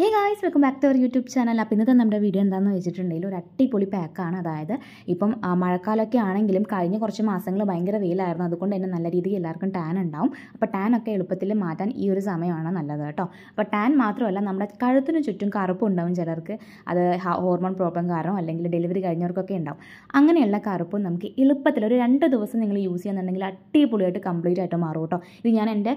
hey guys welcome back to our YouTube channel അപ്പോൾ ഇന്നത്തെ നമ്മുടെ വീഡിയോ എന്താണെന്ന് വെച്ചിട്ടുണ്ടെങ്കിൽ ഒരു അടിപൊളി പാക്കാണ് അതായത് ഇപ്പം മഴക്കാലമൊക്കെ ആണെങ്കിലും കഴിഞ്ഞ കുറച്ച് മാസങ്ങൾ ഭയങ്കര വെയിലായിരുന്നു അതുകൊണ്ട് തന്നെ നല്ല രീതിയിൽ എല്ലാവർക്കും ടാൻ ഉണ്ടാവും അപ്പോൾ ടാൻ ഒക്കെ എളുപ്പത്തിൽ മാറ്റാൻ ഈ ഒരു സമയമാണ് നല്ലത് കേട്ടോ അപ്പോൾ ടാൻ മാത്രമല്ല നമ്മുടെ കഴുത്തിന് ചുറ്റും കറുപ്പ് ഉണ്ടാവും ചിലർക്ക് അത് ഹോർമോൺ പ്രോബ്ലം കാരണം അല്ലെങ്കിൽ ഡെലിവറി കഴിഞ്ഞവർക്കൊക്കെ ഉണ്ടാവും അങ്ങനെയുള്ള കറുപ്പ് നമുക്ക് എളുപ്പത്തിൽ ഒരു രണ്ട് ദിവസം നിങ്ങൾ യൂസ് ചെയ്യുന്നുണ്ടെങ്കിൽ അടിപൊളിയായിട്ട് കംപ്ലീറ്റ് ആയിട്ട് മാറും കേട്ടോ ഇത് ഞാൻ എൻ്റെ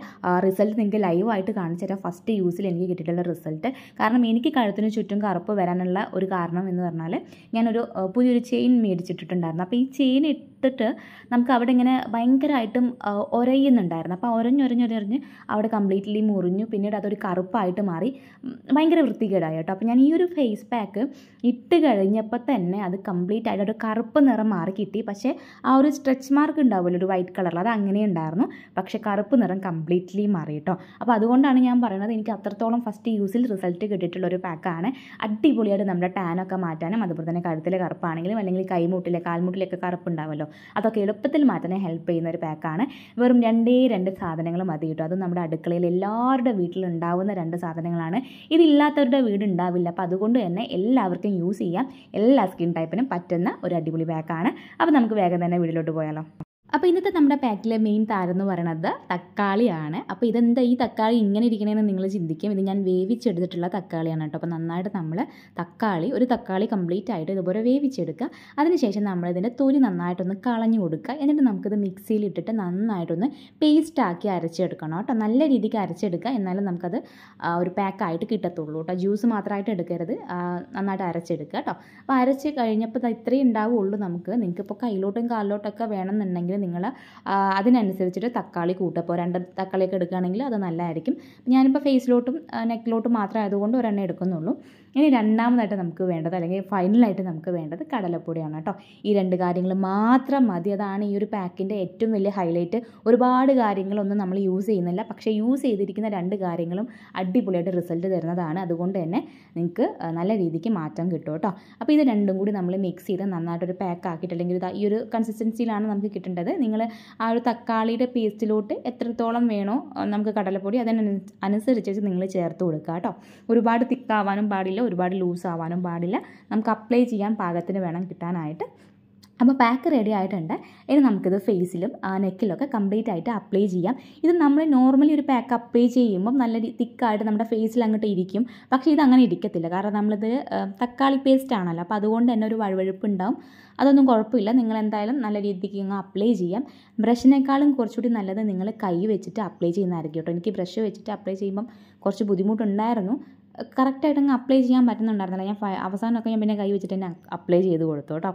റിസൾട്ട് നിങ്ങൾക്ക് ലൈവായിട്ട് കാണിച്ചു തരാം ഫസ്റ്റ് യൂസിൽ എനിക്ക് കിട്ടിയിട്ടുള്ള റിസൾട്ട് കാരണം എനിക്ക് കഴുത്തിന് ചുറ്റും കറുപ്പ് വരാനുള്ള ഒരു കാരണം എന്ന് പറഞ്ഞാൽ ഞാനൊരു പുതിയൊരു ചെയിൻ മേടിച്ചിട്ടിട്ടുണ്ടായിരുന്നു അപ്പോൾ ഈ ചെയിൻ എടുത്തിട്ട് നമുക്ക് അവിടെ ഇങ്ങനെ ഭയങ്കരമായിട്ടും ഉരയുന്നുണ്ടായിരുന്നു അപ്പോൾ ഉരഞ്ഞുരഞ്ഞുരഞ്ഞ് അവിടെ കംപ്ലീറ്റ്ലി മുറിഞ്ഞു പിന്നീട് അതൊരു കറുപ്പായിട്ട് മാറി ഭയങ്കര വൃത്തികേടായി കേട്ടോ അപ്പോൾ ഞാൻ ഈ ഒരു ഫേസ് പാക്ക് ഇട്ട് കഴിഞ്ഞപ്പോൾ തന്നെ അത് കംപ്ലീറ്റ് ആയിട്ട് ഒരു കറുപ്പ് നിറം മാറി കിട്ടി പക്ഷേ ആ ഒരു സ്ട്രെച്ച് മാർക്ക് ഉണ്ടാവുമല്ലോ ഒരു വൈറ്റ് കളറിൽ അത് അങ്ങനെ ഉണ്ടായിരുന്നു പക്ഷേ കറുപ്പ് നിറം കംപ്ലീറ്റ്ലി മാറി കേട്ടോ അപ്പോൾ അതുകൊണ്ടാണ് ഞാൻ പറയുന്നത് എനിക്ക് അത്രത്തോളം ഫസ്റ്റ് യൂസിൽ റിസൾട്ട് കിട്ടിയിട്ടുള്ള ഒരു പാക്കാണ് അടിപൊളിയായിട്ട് നമ്മുടെ ടാനൊക്കെ മാറ്റാനും അതുപോലെ തന്നെ കഴുത്തിലെ കറുപ്പാണെങ്കിലും അല്ലെങ്കിൽ കൈമുട്ടിലെ കാൽമുട്ടിലൊക്കെ കറുപ്പുണ്ടാവുമല്ലോ അതൊക്കെ എളുപ്പത്തിൽ മാറ്റാൻ ഹെൽപ്പ് ചെയ്യുന്ന ഒരു പാക്കാണ് വെറും രണ്ടേ രണ്ട് സാധനങ്ങൾ മതി കിട്ടും അത് നമ്മുടെ അടുക്കളയിൽ എല്ലാവരുടെ വീട്ടിലുണ്ടാവുന്ന രണ്ട് സാധനങ്ങളാണ് ഇതില്ലാത്തവരുടെ വീട് ഉണ്ടാവില്ല അപ്പോൾ അതുകൊണ്ട് തന്നെ എല്ലാവർക്കും യൂസ് ചെയ്യാം എല്ലാ സ്കിൻ ടൈപ്പിനും പറ്റുന്ന ഒരു അടിപൊളി പാക്കാണ് അപ്പോൾ നമുക്ക് വേഗം തന്നെ വീട്ടിലോട്ട് പോയാലോ അപ്പോൾ ഇന്നത്തെ നമ്മുടെ പാക്കിലെ മെയിൻ താരം എന്ന് പറയുന്നത് തക്കാളിയാണ് അപ്പോൾ ഇതെന്താ ഈ തക്കാളി ഇങ്ങനെ ഇരിക്കണമെന്ന് നിങ്ങൾ ചിന്തിക്കും ഇത് ഞാൻ വേവിച്ചെടുത്തിട്ടുള്ള തക്കാളിയാണ് കേട്ടോ അപ്പോൾ നന്നായിട്ട് നമ്മൾ തക്കാളി ഒരു തക്കാളി കംപ്ലീറ്റ് ആയിട്ട് ഇതുപോലെ വേവിച്ചെടുക്കുക അതിനുശേഷം നമ്മൾ ഇതിൻ്റെ തൊലി നന്നായിട്ടൊന്ന് കളഞ്ഞു കൊടുക്കുക എന്നിട്ട് നമുക്കിത് മിക്സിയിലിട്ടിട്ട് നന്നായിട്ടൊന്ന് പേസ്റ്റാക്കി അരച്ചെടുക്കണം കേട്ടോ നല്ല രീതിക്ക് അരച്ചെടുക്കുക എന്നാലും നമുക്കത് ഒരു പാക്കായിട്ട് കിട്ടത്തുള്ളൂ കേട്ടോ ജ്യൂസ് മാത്രമായിട്ട് എടുക്കരുത് നന്നായിട്ട് അരച്ചെടുക്കുക കേട്ടോ അപ്പോൾ അരച്ച് കഴിഞ്ഞപ്പോൾ ഇത്രയും ഉണ്ടാവുള്ളൂ നമുക്ക് നിങ്ങൾക്കിപ്പോൾ കയ്യിലോട്ടും കാലിലോട്ടൊക്കെ വേണമെന്നുണ്ടെങ്കിൽ നിങ്ങൾ അതിനനുസരിച്ചിട്ട് തക്കാളി കൂട്ടപ്പോൾ രണ്ട് തക്കാളിയൊക്കെ എടുക്കുകയാണെങ്കിൽ അത് നല്ലതായിരിക്കും ഞാനിപ്പോൾ ഫേസിലോട്ടും നെക്കിലോട്ടും മാത്രം ആയതുകൊണ്ട് ഒരെണ്ണം എടുക്കുന്നുള്ളൂ ഇനി രണ്ടാമതായിട്ട് നമുക്ക് വേണ്ടത് അല്ലെങ്കിൽ ഫൈനലായിട്ട് നമുക്ക് വേണ്ടത് കടലപ്പൊടിയാണ് കേട്ടോ ഈ രണ്ട് കാര്യങ്ങൾ മാത്രം മതി അതാണ് ഈ ഒരു പാക്കിൻ്റെ ഏറ്റവും വലിയ ഹൈലൈറ്റ് ഒരുപാട് കാര്യങ്ങളൊന്നും നമ്മൾ യൂസ് ചെയ്യുന്നില്ല പക്ഷേ യൂസ് ചെയ്തിരിക്കുന്ന രണ്ട് കാര്യങ്ങളും അടിപൊളിയായിട്ട് റിസൾട്ട് തരുന്നതാണ് അതുകൊണ്ട് തന്നെ നിങ്ങൾക്ക് നല്ല രീതിക്ക് മാറ്റം കിട്ടും കേട്ടോ അപ്പോൾ ഇത് രണ്ടും കൂടി നമ്മൾ മിക്സ് ചെയ്ത് നന്നായിട്ടൊരു പാക്ക് ആക്കിയിട്ട് അല്ലെങ്കിൽ ഈ ഒരു കൺസിസ്റ്റൻസിയിലാണ് നമുക്ക് കിട്ടേണ്ടത് നിങ്ങൾ ആ ഒരു തക്കാളിയുടെ പേസ്റ്റിലോട്ട് എത്രത്തോളം വേണോ നമുക്ക് കടലപ്പൊടി അതിനനുസരിച്ച് നിങ്ങൾ ചേർത്ത് കൊടുക്കുക കേട്ടോ ഒരുപാട് തിക്കാവാനും പാടില്ല ഒരുപാട് ലൂസ് ആവാനും പാടില്ല നമുക്ക് അപ്ലൈ ചെയ്യാൻ പാകത്തിന് വേണം കിട്ടാനായിട്ട് അപ്പോൾ പാക്ക് റെഡി ആയിട്ടുണ്ട് ഇനി നമുക്കിത് ഫേസിലും നെക്കിലൊക്കെ കംപ്ലീറ്റ് ആയിട്ട് അപ്ലൈ ചെയ്യാം ഇത് നമ്മൾ നോർമലി ഒരു പാക്ക് അപ്ലൈ ചെയ്യുമ്പോൾ നല്ല തിക്കായിട്ട് നമ്മുടെ ഫേസിൽ അങ്ങോട്ട് ഇരിക്കും പക്ഷേ ഇത് അങ്ങനെ ഇരിക്കത്തില്ല കാരണം നമ്മളിത് തക്കാളി പേസ്റ്റ് ആണല്ലോ അപ്പോൾ അതുകൊണ്ട് തന്നെ ഒരു വഴുവഴുപ്പ് ഉണ്ടാവും അതൊന്നും കുഴപ്പമില്ല നിങ്ങൾ എന്തായാലും നല്ല രീതിക്ക് ഇങ്ങ് അപ്ലൈ ചെയ്യാം ബ്രഷിനേക്കാളും കുറച്ചുകൂടി നല്ലത് നിങ്ങൾ കൈ വെച്ചിട്ട് അപ്ലൈ ചെയ്യുന്നതായിരിക്കും കേട്ടോ എനിക്ക് ബ്രഷ് വെച്ചിട്ട് അപ്ലൈ ചെയ്യുമ്പം കുറച്ച് ബുദ്ധിമുട്ടുണ്ടായിരുന്നു കറക്റ്റായിട്ട് അങ്ങ് അപ്ലൈ ചെയ്യാൻ പറ്റുന്നുണ്ടായിരുന്നില്ല ഞാൻ അവസാനമൊക്കെ ഞാൻ പിന്നെ കൈ വെച്ചിട്ട് തന്നെ അപ്ലൈ ചെയ്ത് കൊടുത്തു കേട്ടോ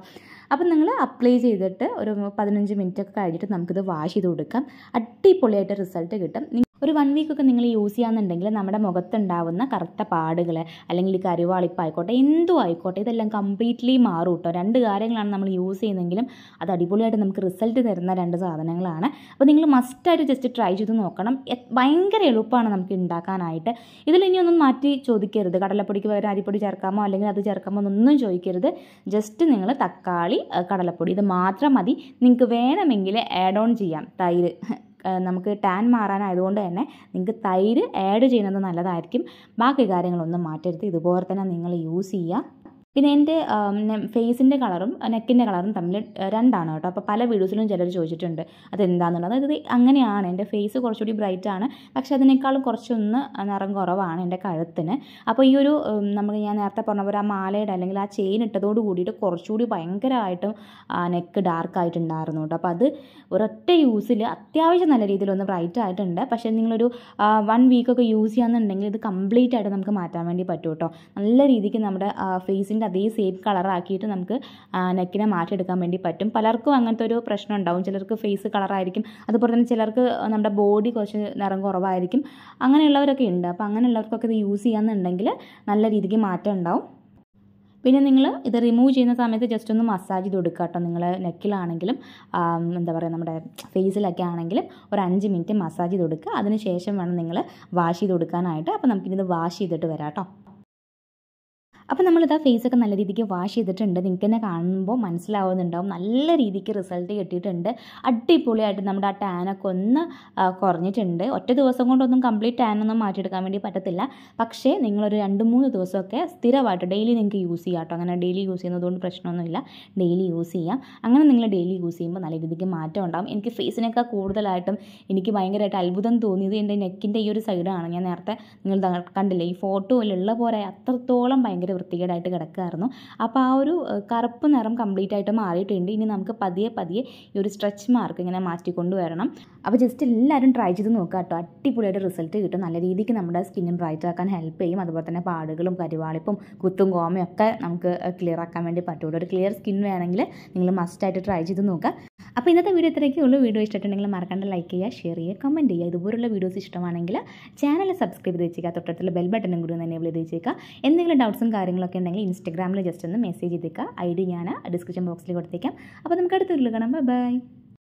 അപ്പം നിങ്ങൾ അപ്ലൈ ചെയ്തിട്ട് ഒരു പതിനഞ്ച് മിനിറ്റൊക്കെ കഴിഞ്ഞിട്ട് നമുക്കിത് വാഷ് ചെയ്ത് കൊടുക്കാം അടിപൊളിയായിട്ട് റിസൾട്ട് കിട്ടും ഒരു വൺ വീക്കൊക്കെ നിങ്ങൾ യൂസ് ചെയ്യാന്നുണ്ടെങ്കിൽ നമ്മുടെ മുഖത്തുണ്ടാവുന്ന കറുത്ത പാടുകൾ അല്ലെങ്കിൽ കരുവാളിപ്പായിക്കോട്ടെ എന്തും ആയിക്കോട്ടെ ഇതെല്ലാം കംപ്ലീറ്റ്ലി മാറും കേട്ടോ രണ്ട് കാര്യങ്ങളാണ് നമ്മൾ യൂസ് ചെയ്യുന്നെങ്കിലും അത് അടിപൊളിയായിട്ട് നമുക്ക് റിസൾട്ട് തരുന്ന രണ്ട് സാധനങ്ങളാണ് അപ്പോൾ നിങ്ങൾ മസ്റ്റായിട്ട് ജസ്റ്റ് ട്രൈ ചെയ്ത് നോക്കണം ഭയങ്കര എളുപ്പമാണ് നമുക്ക് ഉണ്ടാക്കാനായിട്ട് ഇതിലിനി ഒന്നും മാറ്റി ചോദിക്കരുത് കടലപ്പൊടിക്ക് പകരം അരിപ്പൊടി ചേർക്കാമോ അല്ലെങ്കിൽ അത് ചേർക്കാമോ എന്നൊന്നും ചോദിക്കരുത് ജസ്റ്റ് നിങ്ങൾ തക്കാളി കടലപ്പൊടി ഇത് മാത്രം മതി നിങ്ങൾക്ക് വേണമെങ്കിൽ ആഡ് ഓൺ ചെയ്യാം തൈര് നമുക്ക് ടാൻ മാറാനായതുകൊണ്ട് തന്നെ നിങ്ങൾക്ക് തൈര് ആഡ് ചെയ്യുന്നത് നല്ലതായിരിക്കും ബാക്കി കാര്യങ്ങളൊന്നും മാറ്റരുത് ഇതുപോലെ തന്നെ നിങ്ങൾ യൂസ് ചെയ്യുക പിന്നെ എൻ്റെ ഫേസിൻ്റെ കളറും നെക്കിൻ്റെ കളറും തമ്മിൽ രണ്ടാണ് കേട്ടോ അപ്പോൾ പല വീഡിയോസിലും ചിലർ ചോദിച്ചിട്ടുണ്ട് അതെന്താണെന്നുള്ളത് അതായത് ഇത് അങ്ങനെയാണ് എൻ്റെ ഫേസ് കുറച്ചുകൂടി ബ്രൈറ്റ് ആണ് പക്ഷേ അതിനേക്കാളും കുറച്ചൊന്ന് നിറം കുറവാണ് എൻ്റെ കഴുത്തിന് അപ്പോൾ ഈ ഒരു നമുക്ക് ഞാൻ നേരത്തെ പറഞ്ഞ പോലെ ആ മാലയുടെ അല്ലെങ്കിൽ ആ ചെയിൻ ഇട്ടതോട് കൂടിയിട്ട് കുറച്ചുകൂടി ഭയങ്കരമായിട്ടും നെക്ക് ഡാർക്കായിട്ടുണ്ടായിരുന്നു കേട്ടോ അപ്പോൾ അത് ഒരൊറ്റ യൂസിൽ അത്യാവശ്യം നല്ല രീതിയിലൊന്ന് ബ്രൈറ്റ് ആയിട്ടുണ്ട് പക്ഷേ നിങ്ങളൊരു വൺ വീക്കൊക്കെ യൂസ് ചെയ്യാന്നുണ്ടെങ്കിൽ ഇത് കംപ്ലീറ്റ് ആയിട്ട് നമുക്ക് മാറ്റാൻ വേണ്ടി പറ്റും കേട്ടോ നല്ല രീതിക്ക് നമ്മുടെ ഫേസിൻ്റെ അതിൻ്റെ അതേ സെയിം ആക്കിയിട്ട് നമുക്ക് നെക്കിനെ മാറ്റിയെടുക്കാൻ വേണ്ടി പറ്റും പലർക്കും അങ്ങനത്തെ ഒരു പ്രശ്നം ഉണ്ടാവും ചിലർക്ക് ഫേസ് കളറായിരിക്കും അതുപോലെ തന്നെ ചിലർക്ക് നമ്മുടെ ബോഡി കുറച്ച് നിറം കുറവായിരിക്കും അങ്ങനെയുള്ളവരൊക്കെ ഉണ്ട് അപ്പോൾ അങ്ങനെയുള്ളവർക്കൊക്കെ ഇത് യൂസ് ചെയ്യാമെന്നുണ്ടെങ്കിൽ നല്ല രീതിക്ക് മാറ്റം ഉണ്ടാവും പിന്നെ നിങ്ങൾ ഇത് റിമൂവ് ചെയ്യുന്ന സമയത്ത് ജസ്റ്റ് ഒന്ന് മസാജ് ചെയ്ത് കൊടുക്കുക കേട്ടോ നിങ്ങൾ നെക്കിലാണെങ്കിലും എന്താ പറയുക നമ്മുടെ ഫേസിലൊക്കെ ആണെങ്കിലും ഒരു അഞ്ച് മിനിറ്റ് മസാജ് ചെയ്ത് കൊടുക്കുക അതിന് ശേഷം വേണം നിങ്ങൾ വാഷ് ചെയ്ത് കൊടുക്കാനായിട്ട് അപ്പോൾ നമുക്കിത് വാഷ് ചെയ്തിട്ട് വരാം കേട്ടോ അപ്പോൾ ഫേസ് ഒക്കെ നല്ല രീതിക്ക് വാഷ് ചെയ്തിട്ടുണ്ട് നിങ്ങൾക്ക് തന്നെ കാണുമ്പോൾ മനസ്സിലാവുന്നുണ്ടാവും നല്ല രീതിക്ക് റിസൾട്ട് കിട്ടിയിട്ടുണ്ട് അടിപൊളിയായിട്ട് നമ്മുടെ ആ ടാനൊക്കെ ഒന്ന് കുറഞ്ഞിട്ടുണ്ട് ഒറ്റ ദിവസം കൊണ്ടൊന്നും കംപ്ലീറ്റ് ടാനൊന്നും മാറ്റിയെടുക്കാൻ വേണ്ടി പറ്റത്തില്ല പക്ഷേ നിങ്ങളൊരു രണ്ട് മൂന്ന് ദിവസമൊക്കെ സ്ഥിരമായിട്ട് ഡെയിലി നിങ്ങൾക്ക് യൂസ് ചെയ്യാം കേട്ടോ അങ്ങനെ ഡെയിലി യൂസ് ചെയ്യുന്നതുകൊണ്ട് പ്രശ്നമൊന്നുമില്ല ഡെയിലി യൂസ് ചെയ്യാം അങ്ങനെ നിങ്ങൾ ഡെയിലി യൂസ് ചെയ്യുമ്പോൾ നല്ല രീതിക്ക് മാറ്റം ഉണ്ടാകും എനിക്ക് ഫേസിനൊക്കെ കൂടുതലായിട്ടും എനിക്ക് ഭയങ്കരമായിട്ട് അത്ഭുതം തോന്നിയത് എൻ്റെ നെക്കിൻ്റെ ഈ ഒരു സൈഡാണ് ഞാൻ നേരത്തെ നിങ്ങൾ കണ്ടില്ലേ ഈ ഫോട്ടോയിലുള്ള പോലെ അത്രത്തോളം ഭയങ്കര വൃത്തികേടായിട്ട് കിടക്കുമായിരുന്നു അപ്പോൾ ആ ഒരു കറുപ്പ് നിറം കംപ്ലീറ്റ് ആയിട്ട് മാറിയിട്ടുണ്ട് ഇനി നമുക്ക് പതിയെ പതിയെ ഈ ഒരു സ്ട്രെച്ച് മാർക്ക് ഇങ്ങനെ മാറ്റിക്കൊണ്ട് വരണം അപ്പോൾ ജസ്റ്റ് എല്ലാവരും ട്രൈ ചെയ്ത് നോക്കുക കേട്ടോ അടിപൊളിയായിട്ട് റിസൾട്ട് കിട്ടും നല്ല രീതിക്ക് നമ്മുടെ സ്കിന്നും ബ്രൈറ്റ് ആക്കാൻ ഹെൽപ്പ് ചെയ്യും അതുപോലെ തന്നെ പാടുകളും കരിവാളിപ്പും കുത്തും കോമയും ഒക്കെ നമുക്ക് ക്ലിയർ ആക്കാൻ വേണ്ടി പറ്റുള്ളൂ ഒരു ക്ലിയർ സ്കിൻ വേണമെങ്കിൽ നിങ്ങൾ മസ്റ്റായിട്ട് ട്രൈ ചെയ്ത് നോക്കുക അപ്പോൾ ഇന്നത്തെ വീഡിയോ ഇത്രയൊക്കെ ഉള്ളൂ വീഡിയോ ഇഷ്ടമായിട്ടുണ്ടെങ്കിൽ മറക്കാണ്ട് ലൈക്ക് ചെയ്യുക ഷെയർ ചെയ്യുക കമൻറ്റ് ചെയ്യുക ഇതുപോലുള്ള വീഡിയോസ് ഇഷ്ടമാണെങ്കിൽ ചാനൽ സബ്സ്ക്രൈബ് ചെയ്ത് വെച്ചേക്കുക തൊട്ടടുത്തുള്ള ബെൽ ബട്ടനും കൂടി ഒന്ന് എനേബിൾ ചെയ്ത് വെച്ചേക്കുക എന്തെങ്കിലും ഡൗട്ട്സും കാര്യങ്ങളൊക്കെ ഉണ്ടെങ്കിൽ ഇൻസ്റ്റാഗ്രാമിൽ ജസ്റ്റ് ഒന്ന് മെസ്സേജ് ചെയ്തേക്കുക ഐ ഡി ഞാൻ ഡിസ്ക്രിപ്ഷൻ ബോക്സിൽ കൊടുത്തേക്കാം അപ്പോൾ നമുക്ക് അടുത്ത വീട്ടിൽ കാണാം ബൈ